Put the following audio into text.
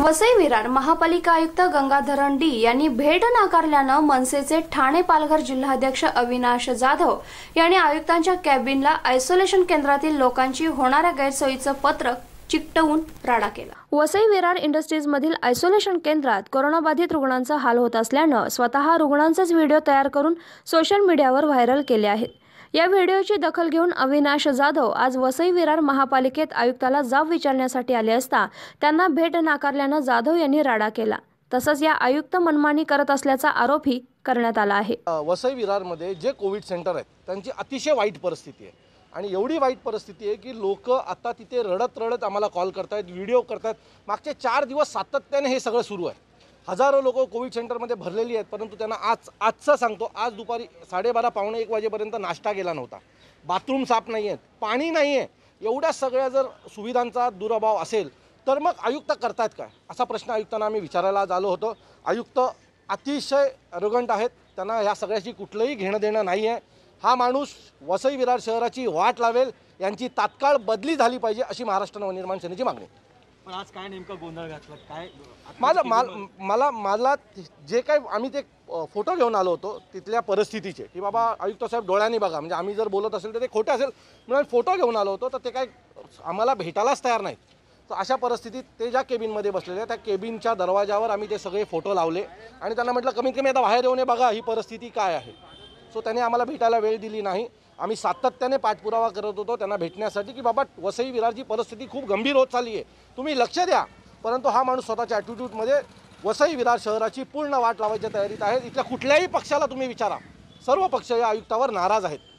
वसई विरार महापालिका आयुक्त गंगाधरण डी यांनी भेट नाकारल्यानं मनसेचे ठाणे पालघर जिल्हाध्यक्ष अविनाश जाधव यांनी आयुक्तांच्या कॅबिनला आयसोलेशन केंद्रातील लोकांची होणाऱ्या गैरसोयीचं पत्रक चिकटवून राडा केला वसई विरार इंडस्ट्रीजमधील आयसोलेशन केंद्रात कोरोनाबाधित रुग्णांचा हाल होत असल्यानं स्वतः रुग्णांचेच व्हिडिओ तयार करून सोशल मीडियावर व्हायरल केले आहेत या व्हिडिओची दखल घेऊन अविनाश जाधव आज वसई विरार महापालिकेत आयुक्ताला जाब विचारण्यासाठी आले असता त्यांना भेट नाकारल्यानं जाधव यांनी राडा केला तसंच या आयुक्त मनमानी करत असल्याचा आरोपही करण्यात आला आहे वसई विरारमध्ये जे कोविड सेंटर आहेत त्यांची अतिशय वाईट परिस्थिती आहे आणि एवढी वाईट परिस्थिती आहे की लोक आता तिथे रडत रडत आम्हाला कॉल करतायत व्हिडिओ करतायत मागचे चार दिवस सातत्याने हे सगळं सुरू आहे हजारो लोक कोविड सेंटरमध्ये भरलेली आहेत परंतु त्यांना आज आजचं सांगतो आज दुपारी साडेबारा पावणे एक वाजेपर्यंत नाश्ता गेला नव्हता बाथरूम साफ नाही आहेत पाणी नाही आहे एवढ्या सगळ्या जर सुविधांचा दुराभाव असेल तर मग आयुक्त करतायत काय असा प्रश्न आयुक्तांना आम्ही विचारायला आलो होतो आयुक्त अतिशय रोगंट आहेत त्यांना ह्या सगळ्याशी कुठलंही घेणं देणं नाही आहे हा माणूस वसई विरार शहराची वाट लावेल यांची तात्काळ बदली झाली पाहिजे अशी महाराष्ट्र नवनिर्माण सेनेची मागणी आज काय नेमका गोंधळ काय माझा माल मला मला जे काय आम्ही ते फोटो घेऊन आलो होतो तिथल्या परिस्थितीचे की बाबा आयुक्त साहेब डोळ्यांनी बघा म्हणजे आम्ही जर बोलत असेल तर ते खोटे असेल म्हणून आम्ही फोटो घेऊन आलो होतो तर ते काय आम्हाला भेटायलाच तयार नाहीत तर अशा परिस्थितीत ते ज्या केबिनमध्ये बसलेले त्या केबिनच्या दरवाजावर आम्ही ते सगळे फोटो लावले आणि त्यांना म्हटलं कमीत कमी आता बाहेर येऊन बघा ही परिस्थिती काय आहे सो त्याने आम्हाला भेटायला वेळ दिली नाही आम्ही सातत्याने पाठपुरावा करत होतो त्यांना भेटण्यासाठी की बाबा वसई विरारची परिस्थिती खूप गंभीर होत चालली आहे तुम्ही लक्ष द्या परंतु हा माणूस स्वतःच्या ॲटिट्यूडमध्ये वसई विरार शहराची पूर्ण वाट लावायच्या तयारीत आहे इथल्या कुठल्याही पक्षाला तुम्ही विचारा सर्व पक्ष या आयुक्तावर नाराज आहेत